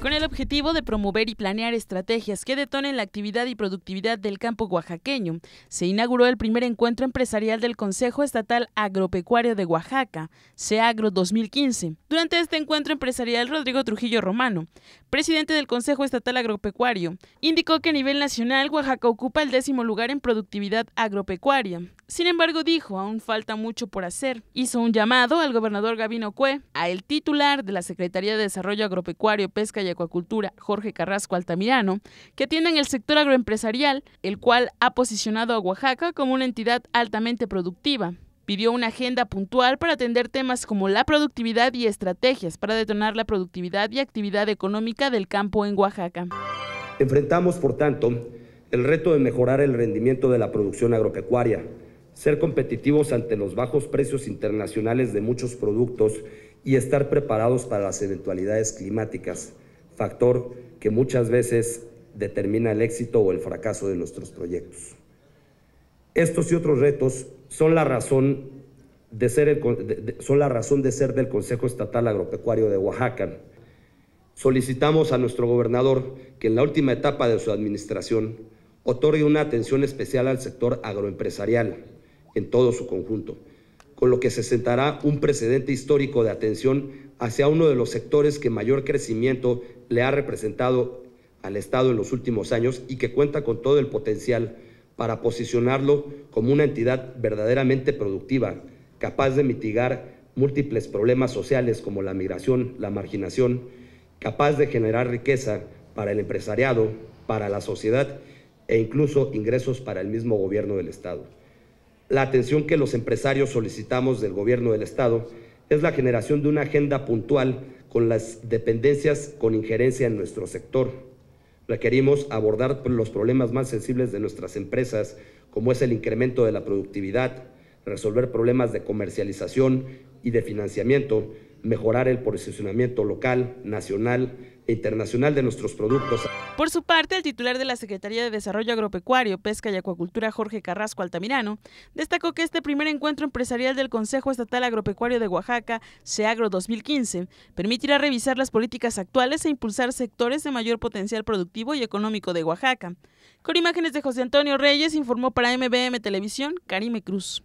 con el objetivo de promover y planear estrategias que detonen la actividad y productividad del campo oaxaqueño, se inauguró el primer encuentro empresarial del Consejo Estatal Agropecuario de Oaxaca, CEAGRO 2015. Durante este encuentro empresarial, Rodrigo Trujillo Romano, presidente del Consejo Estatal Agropecuario, indicó que a nivel nacional Oaxaca ocupa el décimo lugar en productividad agropecuaria. Sin embargo, dijo, aún falta mucho por hacer. Hizo un llamado al gobernador Gavino Cue, a el titular de la Secretaría de Desarrollo Agropecuario, Pesca y y acuacultura Jorge Carrasco Altamirano, que en el sector agroempresarial, el cual ha posicionado a Oaxaca como una entidad altamente productiva. Pidió una agenda puntual para atender temas como la productividad y estrategias para detonar la productividad y actividad económica del campo en Oaxaca. Enfrentamos, por tanto, el reto de mejorar el rendimiento de la producción agropecuaria, ser competitivos ante los bajos precios internacionales de muchos productos y estar preparados para las eventualidades climáticas factor que muchas veces determina el éxito o el fracaso de nuestros proyectos. Estos y otros retos son la razón de ser, del Consejo Estatal Agropecuario de Oaxaca. Solicitamos a nuestro gobernador que en la última etapa de su administración otorgue una atención especial al sector agroempresarial en todo su conjunto, con lo que se sentará un precedente histórico de atención hacia uno de los sectores que mayor crecimiento le ha representado al Estado en los últimos años y que cuenta con todo el potencial para posicionarlo como una entidad verdaderamente productiva, capaz de mitigar múltiples problemas sociales como la migración, la marginación, capaz de generar riqueza para el empresariado, para la sociedad e incluso ingresos para el mismo gobierno del Estado. La atención que los empresarios solicitamos del gobierno del Estado es la generación de una agenda puntual con las dependencias con injerencia en nuestro sector. Requerimos abordar los problemas más sensibles de nuestras empresas, como es el incremento de la productividad, resolver problemas de comercialización y de financiamiento, mejorar el posicionamiento local, nacional, internacional de nuestros productos. Por su parte, el titular de la Secretaría de Desarrollo Agropecuario, Pesca y Acuacultura, Jorge Carrasco Altamirano, destacó que este primer encuentro empresarial del Consejo Estatal Agropecuario de Oaxaca, SEAGRO 2015, permitirá revisar las políticas actuales e impulsar sectores de mayor potencial productivo y económico de Oaxaca. Con imágenes de José Antonio Reyes, informó para MBM Televisión, Karime Cruz.